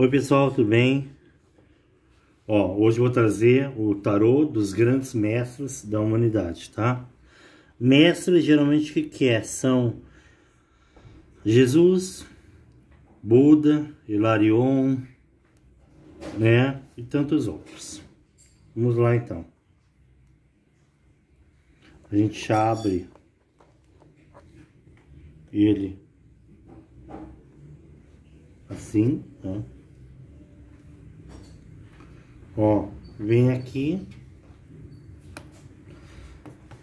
Oi pessoal, tudo bem? Ó, hoje vou trazer o tarô dos grandes mestres da humanidade, tá? Mestres geralmente o que, que é? São Jesus, Buda, Hilarion, né? E tantos outros. Vamos lá então. A gente abre ele assim, né? Ó, vem aqui.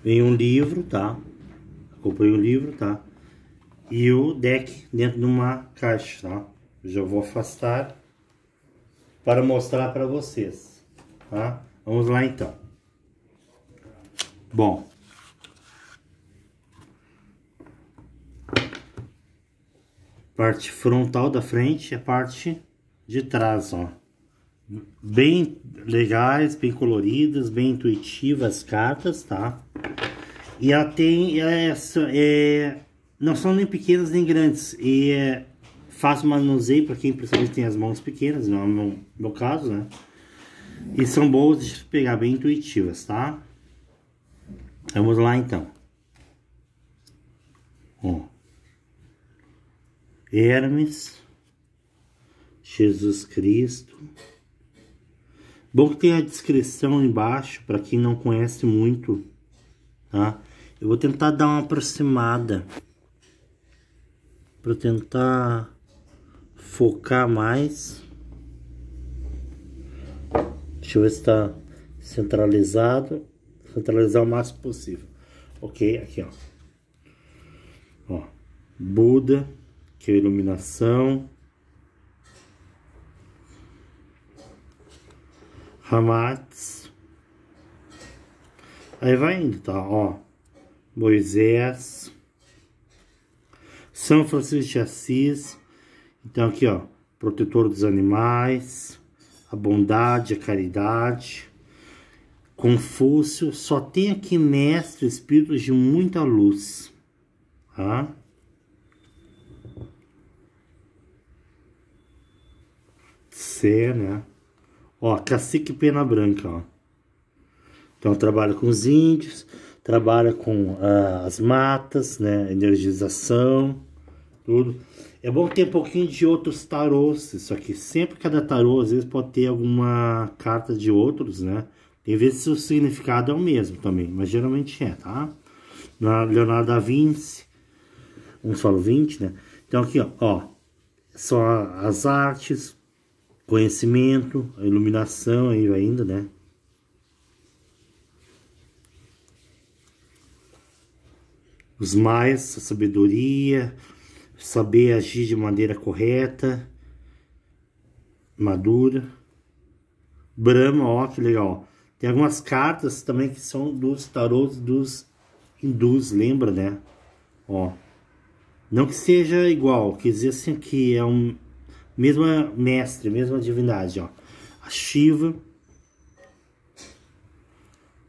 Vem um livro, tá? Acompanha o livro, tá? E o deck dentro de uma caixa, tá? já vou afastar para mostrar para vocês, tá? Vamos lá então. Bom. Parte frontal da frente, a parte de trás, ó bem legais, bem coloridas, bem intuitivas as cartas, tá? E ela tem essa, é, não são nem pequenas nem grandes, e é fácil manuseio para quem principalmente tem as mãos pequenas, não é meu, meu caso, né? E são boas de pegar, bem intuitivas, tá? Vamos lá então. Ó. Hermes, Jesus Cristo, Bom que tem a descrição embaixo, para quem não conhece muito, tá? Eu vou tentar dar uma aproximada. Para tentar focar mais. Deixa eu ver se tá centralizado. Centralizar o máximo possível. Ok, aqui ó. Ó, Buda, que é a iluminação. Hamatz. Aí vai indo, tá? Ó, Moisés, São Francisco de Assis. Então aqui, ó, protetor dos animais, a bondade, a caridade. Confúcio, só tem aqui mestre, espíritos de muita luz, tá? Ser, né? Ó, Cacique Pena Branca, ó. Então trabalha com os índios, trabalha com ah, as matas, né? Energização, tudo. É bom ter um pouquinho de outros tarôs, isso aqui. Sempre cada tarô, às vezes, pode ter alguma carta de outros, né? Tem vezes o significado é o mesmo também, mas geralmente é, tá? Na Leonardo da Vinci, uns falam 20, né? Então aqui, ó, ó as artes, conhecimento, a iluminação aí ainda, né? Os mais, a sabedoria, saber agir de maneira correta, madura. Brahma, ó, que legal. Tem algumas cartas também que são dos tarôs dos hindus, lembra, né? Ó. Não que seja igual, quer dizer assim que é um, mesma mestre, mesma divindade, ó. A Shiva.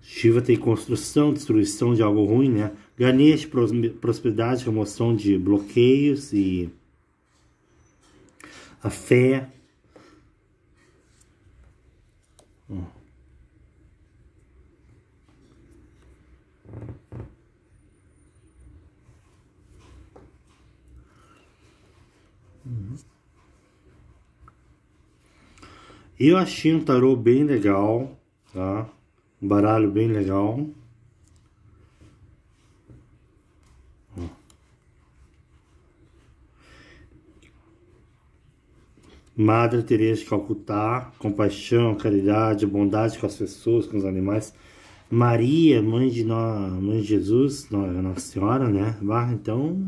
Shiva tem construção, destruição de algo ruim, né? Ganesh, prosperidade, remoção de bloqueios e a fé. Eu achei um tarô bem legal, tá? Um baralho bem legal. Madre Teresa de Calcutá, compaixão, caridade, bondade com as pessoas, com os animais. Maria, mãe de, nós, mãe de Jesus, Nossa Senhora, né? Então,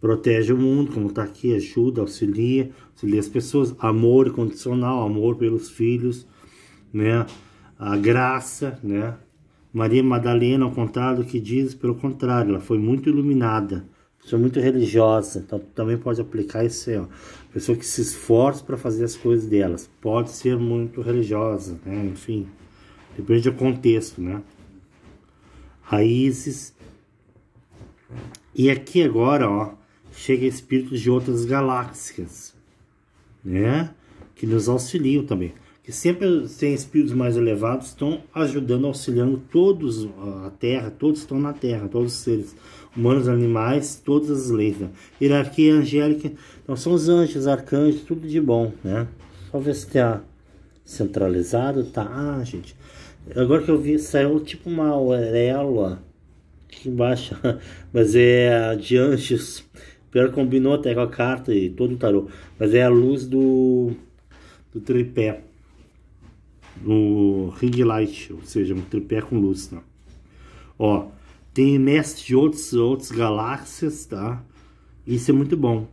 protege o mundo, como está aqui, ajuda, auxilia, auxilia as pessoas, amor incondicional, amor pelos filhos, né? A graça, né? Maria Madalena, ao contrário do que diz, pelo contrário, ela foi muito iluminada, pessoa muito religiosa, então também pode aplicar isso aí, ó. Pessoa que se esforça para fazer as coisas delas, pode ser muito religiosa, né? Enfim, depende do contexto, né? Raízes. E aqui agora, ó, chegam espíritos de outras galáxias, né? Que nos auxiliam também. Que sempre tem espíritos mais elevados estão ajudando, auxiliando todos a Terra, todos estão na Terra, todos os seres humanos, animais, todas as leis, né? hierarquia angélica. Então são os anjos, arcanjos, tudo de bom, né? Só ver se tá centralizado, tá? Ah, gente. Agora que eu vi, saiu tipo uma auréola aqui embaixo, mas é de anjos Pior combinou até com a carta e todo o tarô. Mas é a luz do, do tripé. No ring light, ou seja, um tripé com luz, tá? Ó, tem mestre de outros, outras galáxias, tá? Isso é muito bom.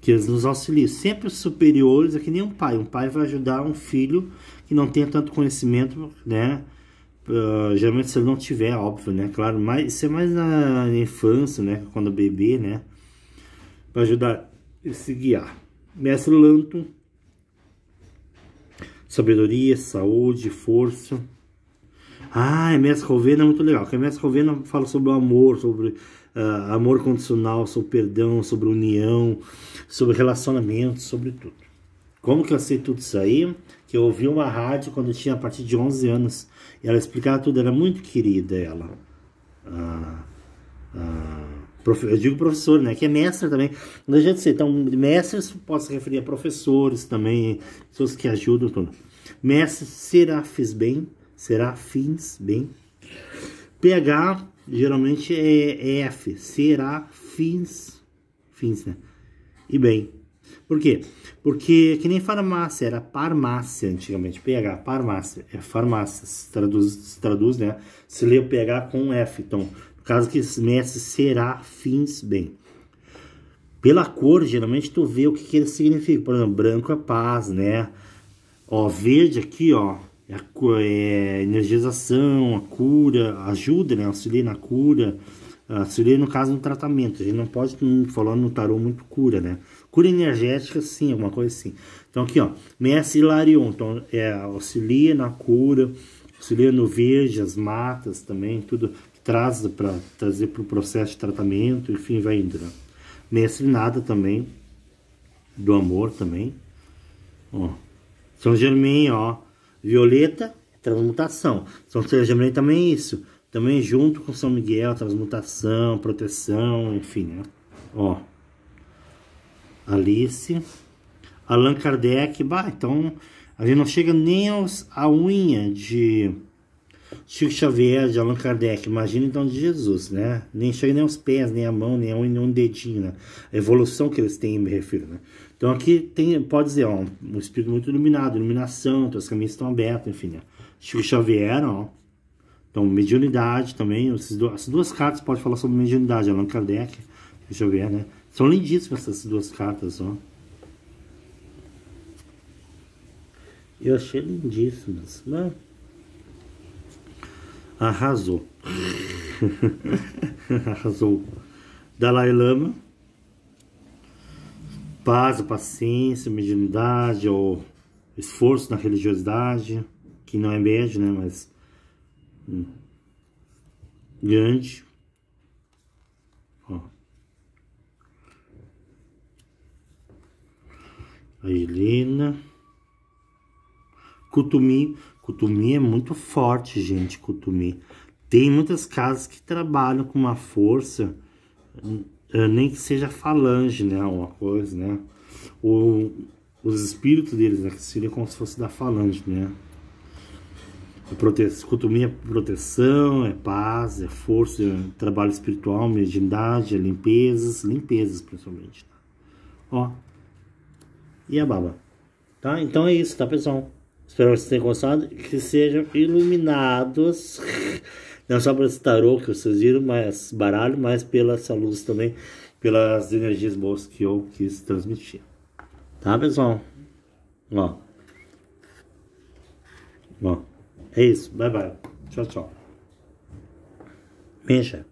Que eles nos auxiliam. Sempre superiores é que nem um pai. Um pai vai ajudar um filho que não tem tanto conhecimento, né? Uh, geralmente se ele não tiver, óbvio, né? Claro, mas isso é mais na infância, né? Quando é bebê, né? Para ajudar e se guiar. Mestre Lanto, sabedoria, saúde, força. Ah, é Mestre Rovena é muito legal, porque é Mestre Rovena fala sobre o amor, sobre uh, amor condicional, sobre perdão, sobre união, sobre relacionamento, sobre tudo. Como que eu sei tudo isso aí? que eu ouvi uma rádio quando eu tinha a partir de 11 anos. E ela explicava tudo, era muito querida ela. Ah, ah, eu digo professor, né? Que é mestre também. Não de ser. Então, mestres posso referir a professores também, pessoas que ajudam. Tudo. Mestre fiz bem, será fins bem. PH geralmente é, é F, será fins fins, né? E bem. Por quê? Porque que nem farmácia, era farmácia antigamente, PH, farmácia, é farmácia, se traduz, se traduz né? Se lê o PH com F, então, no caso que mexe será fins bem. Pela cor, geralmente tu vê o que, que ele significa, por exemplo, branco é paz, né? Ó, verde aqui, ó, é, é energização, a cura, ajuda, né? Auxilia na cura, Auxilia ah, no caso no tratamento. A gente não pode falar no tarô muito cura, né? Cura energética, sim, alguma coisa assim. Então aqui, ó, Mestre Hilarion, então é, auxilia na cura, auxilia no verde, as matas também, tudo que traz para trazer para o processo de tratamento, enfim, vai indo. Né? Mestre Nada também, do amor também. Ó, São Germain, ó, Violeta, transmutação. São Germain também é isso também junto com São Miguel, transmutação, proteção, enfim, né? Ó. Alice. Allan Kardec. Bah, então a gente não chega nem aos, a unha de Chico Xavier, de Allan Kardec. Imagina então de Jesus, né? Nem chega nem aos pés, nem a mão, nem a unha, nem um dedinho, né? A evolução que eles têm, me refiro, né? Então aqui tem, pode dizer, ó, um espírito muito iluminado, iluminação, então os caminhos estão abertos, enfim, né? Chico Xavier, ó, então, mediunidade também, essas duas, as duas cartas pode falar sobre mediunidade, Allan Kardec, deixa eu ver, né? São lindíssimas essas duas cartas, ó. Eu achei lindíssimas, né? Arrasou. Arrasou. Dalai Lama. Paz, paciência, mediunidade, ou esforço na religiosidade, que não é médio, né? Mas grande, ó. A Helena. Cutumi. Cutumi é muito forte, gente. Cutumi. Tem muitas casas que trabalham com uma força, eh, nem que seja falange, né? Uma coisa, né? O, os espíritos deles, né? seria como se fosse da falange, né? É prote... Cotumia é proteção, é paz, é força, é trabalho espiritual, mediunidade, é limpezas, limpezas principalmente. Tá? Ó, e a baba. Tá? Então é isso, tá, pessoal? Espero que vocês tenham gostado que sejam iluminados. Não só por esse tarô que vocês viram, mas baralho, mas pela essa luz também, pelas energias boas que eu quis transmitir. Tá, pessoal? Ó. Ó. É isso. Bye bye. Tchau, tchau. Mexa.